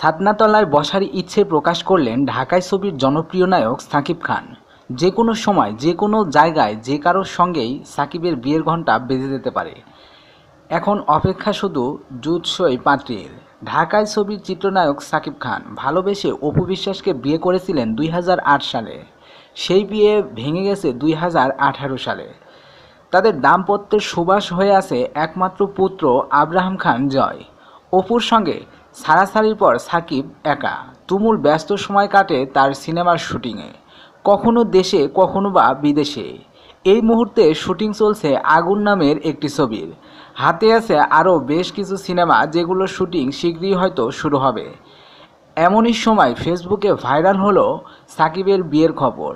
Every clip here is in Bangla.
সাদনাতলায় বসার ইচ্ছে প্রকাশ করলেন ঢাকায় ছবির জনপ্রিয় নায়ক সাকিব খান যে কোনো সময় যে কোনো জায়গায় যে কারোর সঙ্গেই সাকিবের বিয়ের ঘণ্টা বেঁধে যেতে পারে এখন অপেক্ষা শুধু জুৎসই পাত্রীর ঢাকায় ছবির চিত্রনায়ক সাকিব খান ভালোবেসে অপু বিশ্বাসকে বিয়ে করেছিলেন দুই সালে সেই বিয়ে ভেঙে গেছে দুই সালে তাদের দাম্পত্যের সুবাস হয়ে আছে একমাত্র পুত্র আব্রাহাম খান জয় অপুর সঙ্গে সারাসারির পর সাকিব একা তুমুল ব্যস্ত সময় কাটে তার সিনেমার শুটিংয়ে কখনো দেশে কখনো বা বিদেশে এই মুহূর্তে শুটিং চলছে আগুন নামের একটি ছবির হাতে আছে আরও বেশ কিছু সিনেমা যেগুলো শুটিং শীঘ্রই হয়তো শুরু হবে এমনই সময় ফেসবুকে ভাইরাল হলো সাকিবের বিয়ের খবর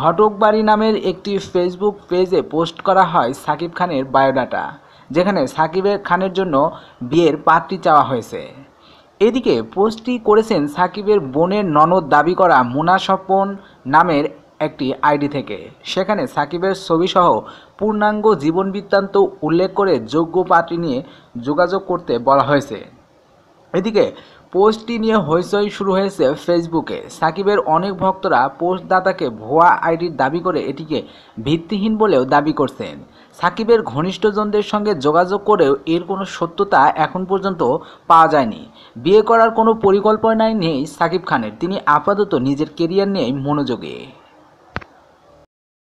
ঘটক বাড়ি নামের একটি ফেসবুক পেজে পোস্ট করা হয় সাকিব খানের বায়োডাটা যেখানে সাকিবের খানের জন্য বিয়ের পাত্রী চাওয়া হয়েছে এদিকে পোস্টটি করেছেন সাকিবের বোনের ননদ দাবি করা মুনাসপন স্বপন নামের একটি আইডি থেকে সেখানে সাকিবের ছবিসহ পূর্ণাঙ্গ জীবন বৃত্তান্ত উল্লেখ করে যোগ্য পাত্রী নিয়ে যোগাযোগ করতে বলা হয়েছে এদিকে পোস্টটি নিয়ে হইচই শুরু হয়েছে ফেসবুকে সাকিবের অনেক ভক্তরা পোস্টদাতাকে ভুয়া আইডির দাবি করে এটিকে ভিত্তিহীন বলেও দাবি করছেন সাকিবের ঘনিষ্ঠজনদের সঙ্গে যোগাযোগ করেও এর কোনো সত্যতা এখন পর্যন্ত পাওয়া যায়নি বিয়ে করার কোনো পরিকল্পনাই নেই সাকিব খানের তিনি আপাতত নিজের কেরিয়ার নিয়েই মনোযোগী